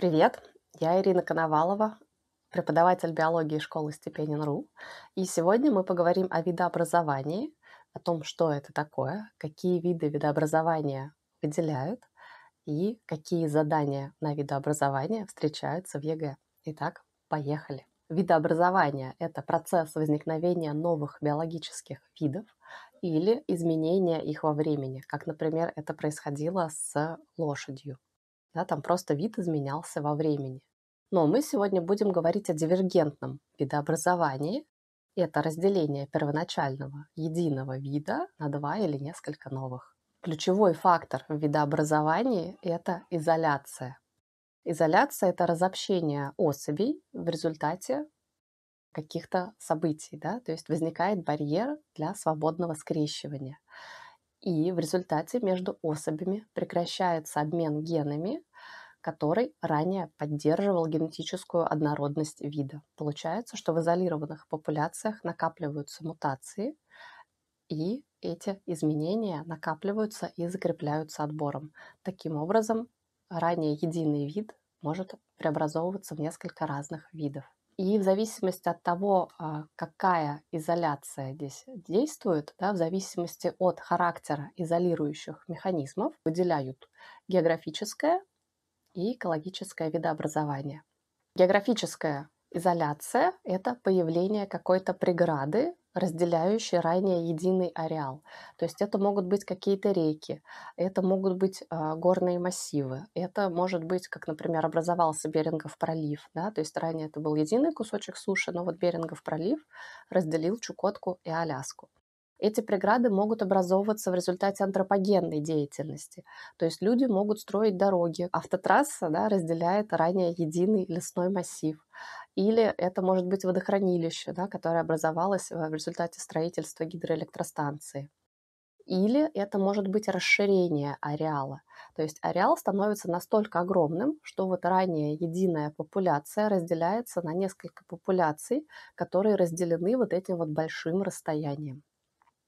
Привет, я Ирина Коновалова, преподаватель биологии школы Степенин.ру, и сегодня мы поговорим о видообразовании, о том, что это такое, какие виды видообразования выделяют и какие задания на видообразование встречаются в ЕГЭ. Итак, поехали. Видообразование – это процесс возникновения новых биологических видов или изменения их во времени, как, например, это происходило с лошадью да, там просто вид изменялся во времени. Но мы сегодня будем говорить о дивергентном видообразовании. Это разделение первоначального единого вида на два или несколько новых. Ключевой фактор в видообразовании – это изоляция. Изоляция – это разобщение особей в результате каких-то событий, да, то есть возникает барьер для свободного скрещивания – и в результате между особями прекращается обмен генами, который ранее поддерживал генетическую однородность вида. Получается, что в изолированных популяциях накапливаются мутации, и эти изменения накапливаются и закрепляются отбором. Таким образом, ранее единый вид может преобразовываться в несколько разных видов. И в зависимости от того, а, какая изоляция здесь действует, да, в зависимости от характера изолирующих механизмов, выделяют географическое и экологическое видообразование. Географическая изоляция – это появление какой-то преграды разделяющий ранее единый ареал. То есть это могут быть какие-то реки, это могут быть э, горные массивы, это может быть, как, например, образовался Берингов пролив, да, то есть ранее это был единый кусочек суши, но вот Берингов пролив разделил Чукотку и Аляску. Эти преграды могут образовываться в результате антропогенной деятельности. То есть люди могут строить дороги. Автотрасса да, разделяет ранее единый лесной массив. Или это может быть водохранилище, да, которое образовалось э, в результате строительства гидроэлектростанции. Или это может быть расширение ареала. То есть ареал становится настолько огромным, что вот ранее единая популяция разделяется на несколько популяций, которые разделены вот этим вот большим расстоянием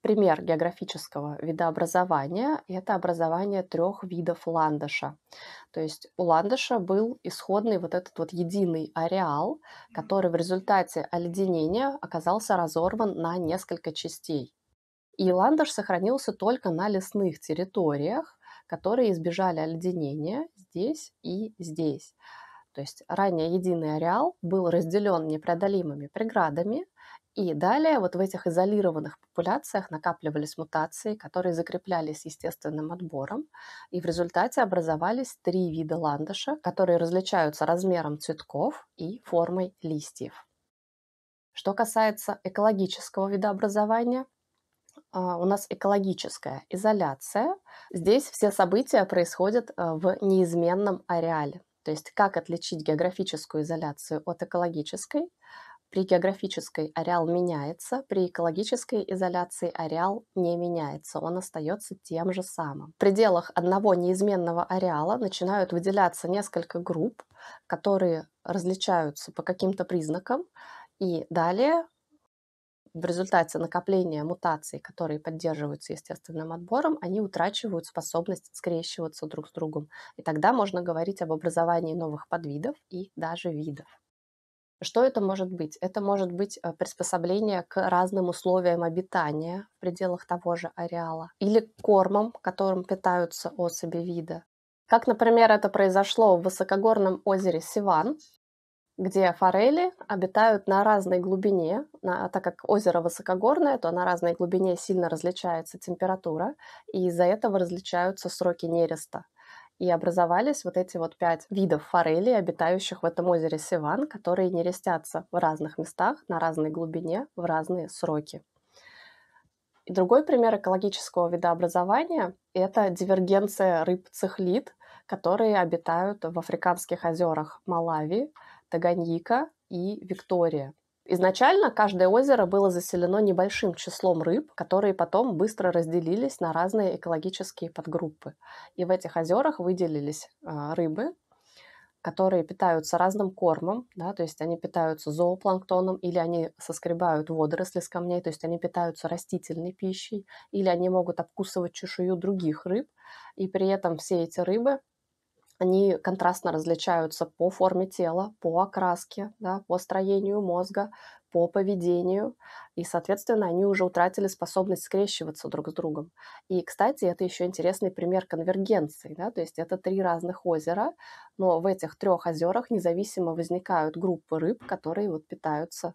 пример географического видообразования, и это образование трех видов ландыша. То есть у ландыша был исходный вот этот вот единый ареал, который в результате оледенения оказался разорван на несколько частей. И ландыш сохранился только на лесных территориях, которые избежали оледенения здесь и здесь. То есть ранее единый ареал был разделен непреодолимыми преградами – и далее вот в этих изолированных популяциях накапливались мутации, которые закреплялись естественным отбором, и в результате образовались три вида ландыша, которые различаются размером цветков и формой листьев. Что касается экологического видообразования, а, у нас экологическая изоляция. Здесь все события происходят а, в неизменном ареале. То есть как отличить географическую изоляцию от экологической? При географической ареал меняется, при экологической изоляции ареал не меняется, он остается тем же самым. В пределах одного неизменного ареала начинают выделяться несколько групп, которые различаются по каким-то признакам, и далее в результате накопления мутаций, которые поддерживаются естественным отбором, они утрачивают способность скрещиваться друг с другом. И тогда можно говорить об образовании новых подвидов и даже видов. Что это может быть? Это может быть э, приспособление к разным условиям обитания в пределах того же ареала или кормом, которым питаются особи вида. Как, например, это произошло в высокогорном озере Сиван, где форели обитают на разной глубине, на, так как озеро высокогорное, то на разной глубине сильно различается температура, и из-за этого различаются сроки нереста и образовались вот эти вот пять видов форели, обитающих в этом озере Сиван, которые нерестятся в разных местах, на разной глубине, в разные сроки. И другой пример экологического видообразования — это дивергенция рыб-цихлит, которые обитают в африканских озерах Малави, Таганьика и Виктория. Изначально каждое озеро было заселено небольшим числом рыб, которые потом быстро разделились на разные экологические подгруппы. И в этих озерах выделились а, рыбы, которые питаются разным кормом, да, то есть они питаются зоопланктоном, или они соскребают водоросли с камней, то есть они питаются растительной пищей, или они могут обкусывать чешую других рыб, и при этом все эти рыбы они контрастно различаются по форме тела, по окраске, да, по строению мозга, по поведению, и, соответственно, они уже утратили способность скрещиваться друг с другом. И, кстати, это еще интересный пример конвергенции, да, то есть это три разных озера, но в этих трех озерах независимо возникают группы рыб, которые вот питаются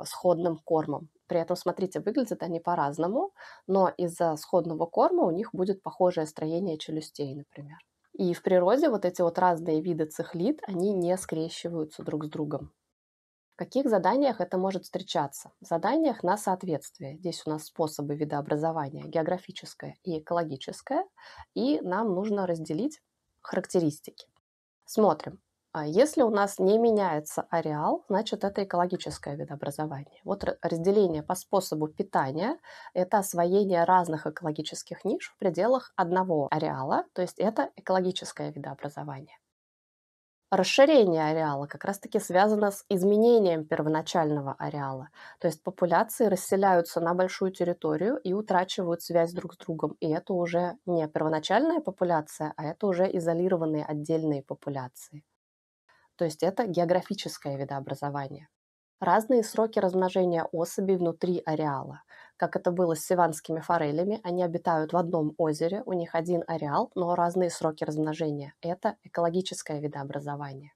э, сходным кормом. При этом, смотрите, выглядят они по-разному, но из-за сходного корма у них будет похожее строение челюстей, например. И в природе вот эти вот разные виды цихлит, они не скрещиваются друг с другом. В каких заданиях это может встречаться? В заданиях на соответствие. Здесь у нас способы видообразования географическое и экологическое, и нам нужно разделить характеристики. Смотрим. А если у нас не меняется ареал, значит это экологическое видообразование. Вот разделение по способу питания – это освоение разных экологических ниш в пределах одного ареала, то есть это экологическое видообразование. Расширение ареала как раз-таки связано с изменением первоначального ареала. То есть популяции расселяются на большую территорию и утрачивают связь друг с другом. И это уже не первоначальная популяция, а это уже изолированные отдельные популяции то есть это географическое видообразование. Разные сроки размножения особей внутри ареала. Как это было с сиванскими форелями, они обитают в одном озере, у них один ареал, но разные сроки размножения. Это экологическое видообразование.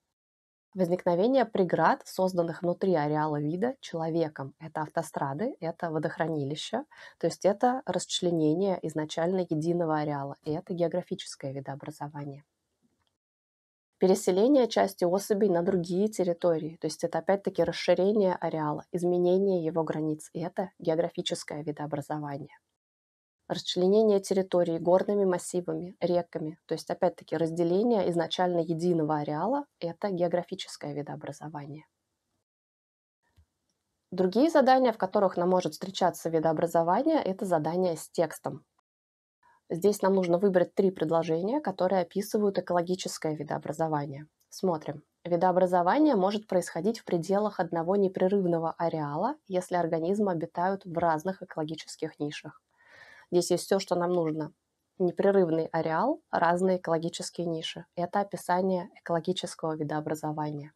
Возникновение преград, созданных внутри ареала вида человеком. Это автострады, это водохранилища, то есть это расчленение изначально единого ареала, и это географическое видообразование переселение части особей на другие территории. То есть это опять-таки расширение ареала, изменение его границ. И это географическое видообразование. Расчленение территории горными массивами, реками. То есть опять-таки разделение изначально единого ареала – это географическое видообразование. Другие задания, в которых нам может встречаться видообразование, это задания с текстом. Здесь нам нужно выбрать три предложения, которые описывают экологическое видообразование. Смотрим. Видообразование может происходить в пределах одного непрерывного ареала, если организмы обитают в разных экологических нишах. Здесь есть все, что нам нужно. Непрерывный ареал, разные экологические ниши. Это описание экологического видообразования.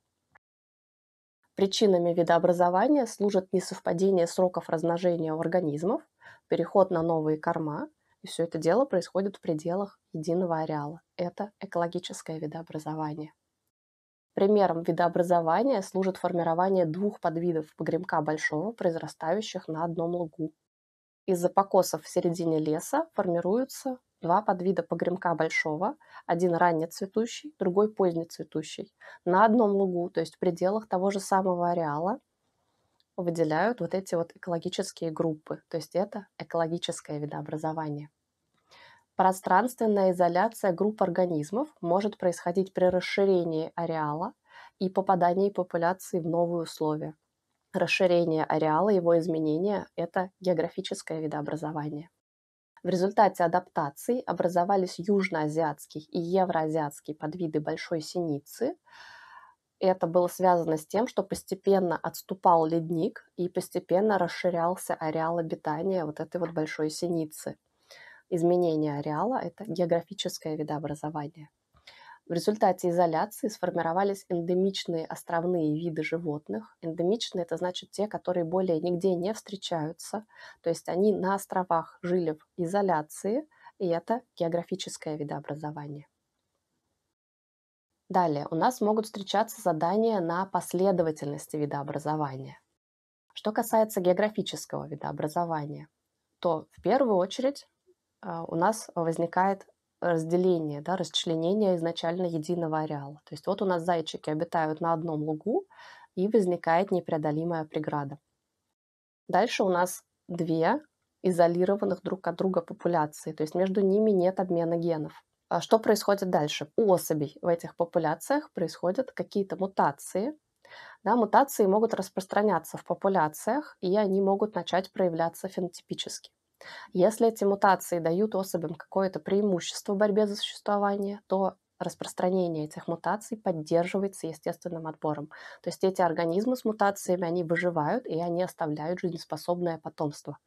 Причинами видообразования служат несовпадение сроков размножения у организмов, переход на новые корма – и все это дело происходит в пределах единого ареала. Это экологическое видообразование. Примером видообразования служит формирование двух подвидов погремка большого, произрастающих на одном лугу. Из-за покосов в середине леса формируются два подвида погремка большого, один раннецветущий, другой позднецветущий, на одном лугу, то есть в пределах того же самого ареала – выделяют вот эти вот экологические группы, то есть это экологическое видообразование. Пространственная изоляция групп организмов может происходить при расширении ареала и попадании популяции в новые условия. Расширение ареала, его изменения это географическое видообразование. В результате адаптации образовались южноазиатский и евроазиатский подвиды большой синицы – это было связано с тем, что постепенно отступал ледник и постепенно расширялся ареал обитания вот этой вот большой синицы. Изменение ареала – это географическое видообразование. В результате изоляции сформировались эндемичные островные виды животных. Эндемичные – это значит те, которые более нигде не встречаются. То есть они на островах жили в изоляции, и это географическое видообразование. Далее, у нас могут встречаться задания на последовательности видообразования. Что касается географического видообразования, то в первую очередь э, у нас возникает разделение, да, расчленение изначально единого ареала. То есть вот у нас зайчики обитают на одном лугу, и возникает непреодолимая преграда. Дальше у нас две изолированных друг от друга популяции, то есть между ними нет обмена генов. А что происходит дальше? У особей в этих популяциях происходят какие-то мутации. Да, мутации могут распространяться в популяциях, и они могут начать проявляться фенотипически. Если эти мутации дают особям какое-то преимущество в борьбе за существование, то распространение этих мутаций поддерживается естественным отбором. То есть эти организмы с мутациями, они выживают, и они оставляют жизнеспособное потомство.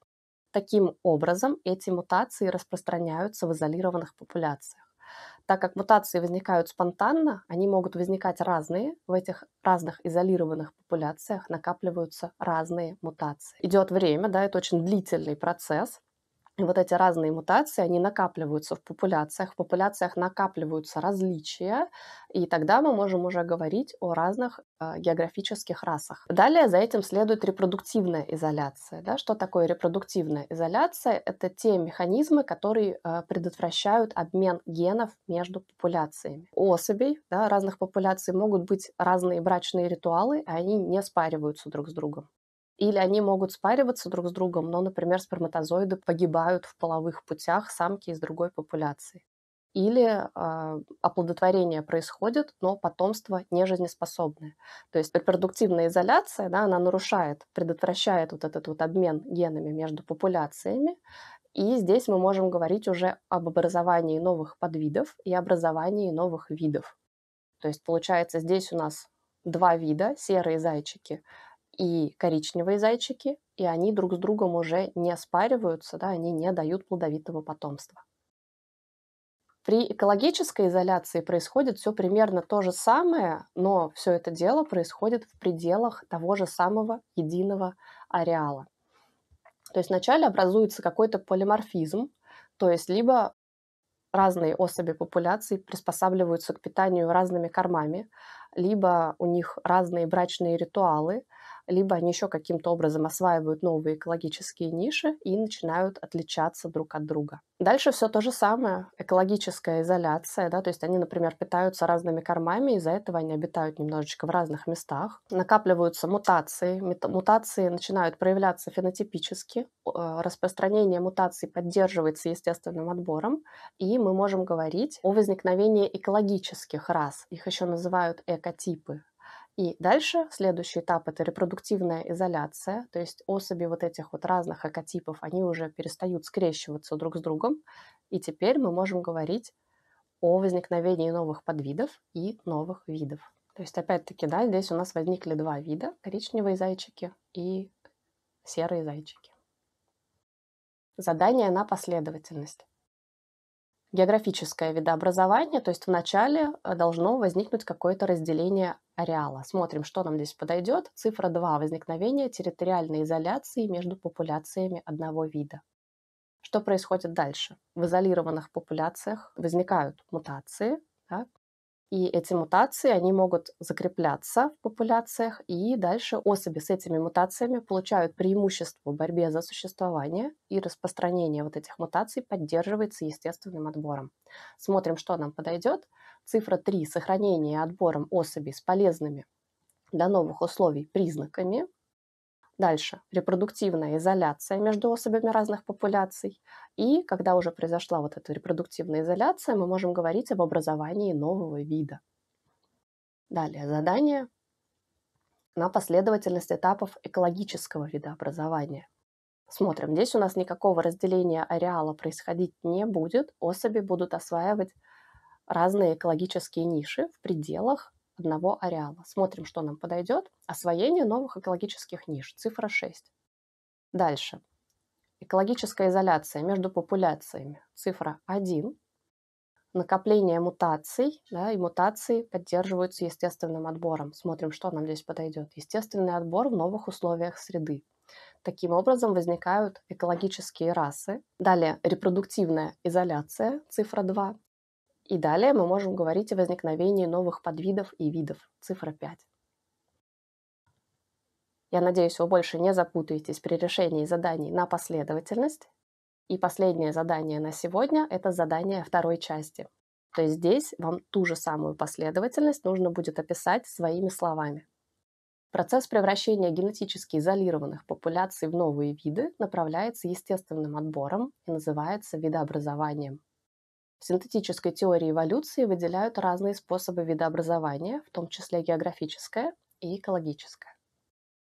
Таким образом, эти мутации распространяются в изолированных популяциях. Так как мутации возникают спонтанно, они могут возникать разные. В этих разных изолированных популяциях накапливаются разные мутации. Идет время, да, это очень длительный процесс вот эти разные мутации, они накапливаются в популяциях, в популяциях накапливаются различия, и тогда мы можем уже говорить о разных э, географических расах. Далее за этим следует репродуктивная изоляция. Да? Что такое репродуктивная изоляция? Это те механизмы, которые э, предотвращают обмен генов между популяциями. У особей да, разных популяций могут быть разные брачные ритуалы, и они не спариваются друг с другом. Или они могут спариваться друг с другом, но, например, сперматозоиды погибают в половых путях самки из другой популяции. Или э, оплодотворение происходит, но потомство нежизнеспособное. То есть репродуктивная изоляция, да, она нарушает, предотвращает вот этот вот обмен генами между популяциями, и здесь мы можем говорить уже об образовании новых подвидов и образовании новых видов. То есть получается здесь у нас два вида, серые зайчики, и коричневые зайчики, и они друг с другом уже не спариваются, да, они не дают плодовитого потомства. При экологической изоляции происходит все примерно то же самое, но все это дело происходит в пределах того же самого единого ареала. То есть вначале образуется какой-то полиморфизм, то есть либо разные особи популяций приспосабливаются к питанию разными кормами, либо у них разные брачные ритуалы, либо они еще каким-то образом осваивают новые экологические ниши и начинают отличаться друг от друга. Дальше все то же самое, экологическая изоляция, да, то есть они, например, питаются разными кормами, из-за этого они обитают немножечко в разных местах, накапливаются мутации, мутации начинают проявляться фенотипически, э, распространение мутаций поддерживается естественным отбором, и мы можем говорить о возникновении экологических рас, их еще называют экотипы, и дальше следующий этап — это репродуктивная изоляция, то есть особи вот этих вот разных экотипов, они уже перестают скрещиваться друг с другом, и теперь мы можем говорить о возникновении новых подвидов и новых видов. То есть, опять-таки, да, здесь у нас возникли два вида — коричневые зайчики и серые зайчики. Задание на последовательность. Географическое видообразование, то есть вначале э, должно возникнуть какое-то разделение ареала. Смотрим, что нам здесь подойдет. Цифра 2. Возникновение территориальной изоляции между популяциями одного вида. Что происходит дальше? В изолированных популяциях возникают мутации, да? и эти мутации, они могут закрепляться в популяциях, и дальше особи с этими мутациями получают преимущество в борьбе за существование, и распространение вот этих мутаций поддерживается естественным отбором. Смотрим, что нам подойдет. Цифра 3. Сохранение отбором особей с полезными для новых условий признаками. Дальше. Репродуктивная изоляция между особями разных популяций. И когда уже произошла вот эта репродуктивная изоляция, мы можем говорить об образовании нового вида. Далее задание на последовательность этапов экологического видообразования. Смотрим, здесь у нас никакого разделения ареала происходить не будет, особи будут осваивать разные экологические ниши в пределах одного ареала. Смотрим, что нам подойдет. Освоение новых экологических ниш. Цифра 6. Дальше. Экологическая изоляция между популяциями. Цифра 1. Накопление мутаций. Да, и мутации поддерживаются естественным отбором. Смотрим, что нам здесь подойдет. Естественный отбор в новых условиях среды. Таким образом возникают экологические расы. Далее репродуктивная изоляция, цифра 2. И далее мы можем говорить о возникновении новых подвидов и видов. Цифра 5. Я надеюсь, вы больше не запутаетесь при решении заданий на последовательность. И последнее задание на сегодня – это задание второй части. То есть здесь вам ту же самую последовательность нужно будет описать своими словами. Процесс превращения генетически изолированных популяций в новые виды направляется естественным отбором и называется видообразованием. В синтетической теории эволюции выделяют разные способы видообразования, в том числе географическое и экологическое.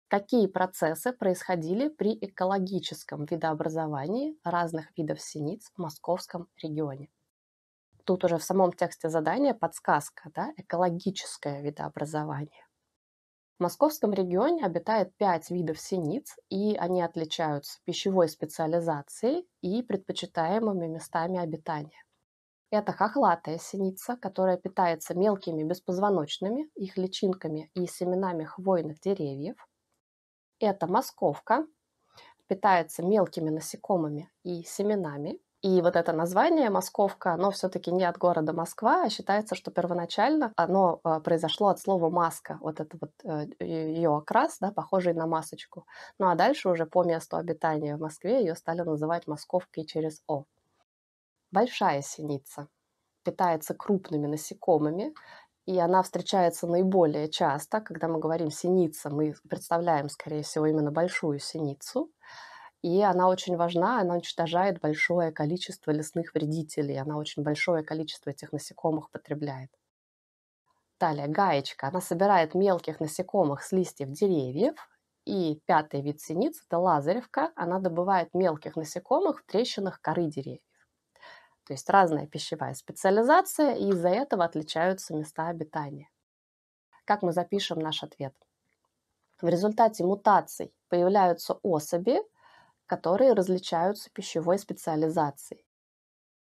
Какие процессы происходили при экологическом видообразовании разных видов синиц в московском регионе? Тут уже в самом тексте задания подсказка, да, экологическое видообразование. В московском регионе обитает пять видов синиц, и они отличаются пищевой специализацией и предпочитаемыми местами обитания. Это хохлатая синица, которая питается мелкими беспозвоночными, их личинками и семенами хвойных деревьев. Это московка, питается мелкими насекомыми и семенами. И вот это название «московка», оно все-таки не от города Москва, а считается, что первоначально оно э, произошло от слова «маска», вот это вот э, ее окрас, да, похожий на масочку. Ну а дальше уже по месту обитания в Москве ее стали называть «московкой» через «о» большая синица, питается крупными насекомыми, и она встречается наиболее часто. Когда мы говорим синица, мы представляем, скорее всего, именно большую синицу. И она очень важна, она уничтожает большое количество лесных вредителей, она очень большое количество этих насекомых потребляет. Далее, гаечка. Она собирает мелких насекомых с листьев деревьев. И пятый вид синиц – это лазаревка. Она добывает мелких насекомых в трещинах коры деревьев. То есть разная пищевая специализация, и из-за этого отличаются места обитания. Как мы запишем наш ответ? В результате мутаций появляются особи, которые различаются пищевой специализацией.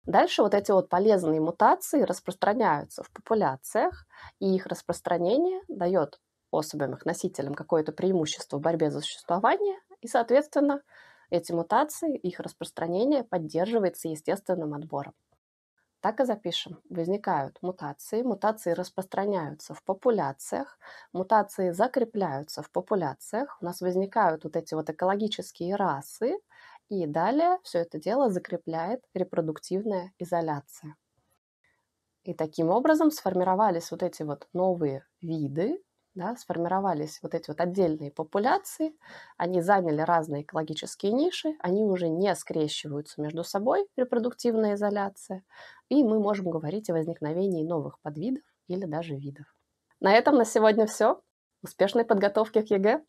Дальше вот эти вот полезные мутации распространяются в популяциях, и их распространение дает особям, их носителям какое-то преимущество в борьбе за существование, и, соответственно, эти мутации, их распространение поддерживается естественным отбором. Так и запишем. Возникают мутации, мутации распространяются в популяциях, мутации закрепляются в популяциях, у нас возникают вот эти вот экологические расы, и далее все это дело закрепляет репродуктивная изоляция. И таким образом сформировались вот эти вот новые виды, да, сформировались вот эти вот отдельные популяции, они заняли разные экологические ниши, они уже не скрещиваются между собой, репродуктивная изоляция, и мы можем говорить о возникновении новых подвидов или даже видов. На этом на сегодня все. Успешной подготовки к ЕГЭ!